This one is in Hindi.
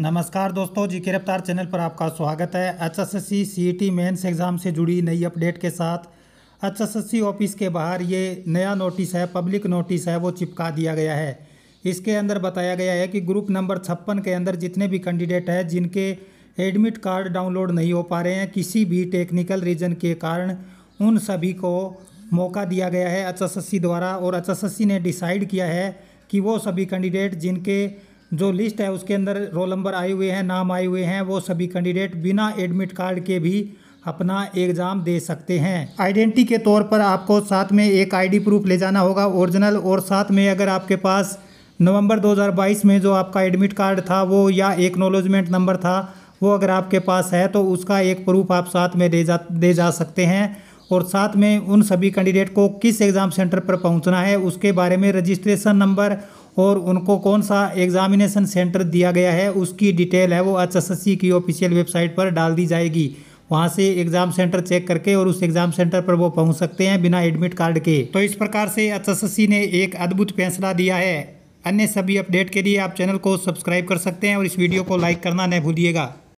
नमस्कार दोस्तों जी के रफ्तार चैनल पर आपका स्वागत है H S S C C T mains exam से जुड़ी नई अपडेट के साथ H S S C office के बाहर ये नया नोटिस है पब्लिक नोटिस है वो चिपका दिया गया है इसके अंदर बताया गया है कि ग्रुप नंबर छप्पन के अंदर जितने भी कैंडिडेट हैं जिनके एडमिट कार्ड डाउनलोड नहीं हो पा रहे हैं किसी भी टेक्निकल रीजन के कारण उन सभी को मौका दिया गया है एच एस एस सी द्वारा और एच एस एस सी ने डिसाइड किया है कि वो सभी कैंडिडेट जिनके जो लिस्ट है उसके अंदर रोल नंबर आए हुए हैं नाम आए हुए हैं वो सभी कैंडिडेट बिना एडमिट कार्ड के भी अपना एग्ज़ाम दे सकते हैं आइडेंटिटी के तौर पर आपको साथ में एक आईडी प्रूफ ले जाना होगा ओरिजिनल और साथ में अगर आपके पास नवंबर 2022 में जो आपका एडमिट कार्ड था वो या एक्नोलॉजमेंट नंबर था वो अगर आपके पास है तो उसका एक प्रूफ आप साथ में दे जा दे जा सकते हैं और साथ में उन सभी कैंडिडेट को किस एग्ज़ाम सेंटर पर पहुँचना है उसके बारे में रजिस्ट्रेशन नंबर और उनको कौन सा एग्ज़ामिनेशन सेंटर दिया गया है उसकी डिटेल है वो एच एस की ऑफिशियल वेबसाइट पर डाल दी जाएगी वहाँ से एग्ज़ाम सेंटर चेक करके और उस एग्ज़ाम सेंटर पर वो पहुँच सकते हैं बिना एडमिट कार्ड के तो इस प्रकार से एच ने एक अद्भुत फैसला दिया है अन्य सभी अपडेट के लिए आप चैनल को सब्सक्राइब कर सकते हैं और इस वीडियो को लाइक करना न भूलिएगा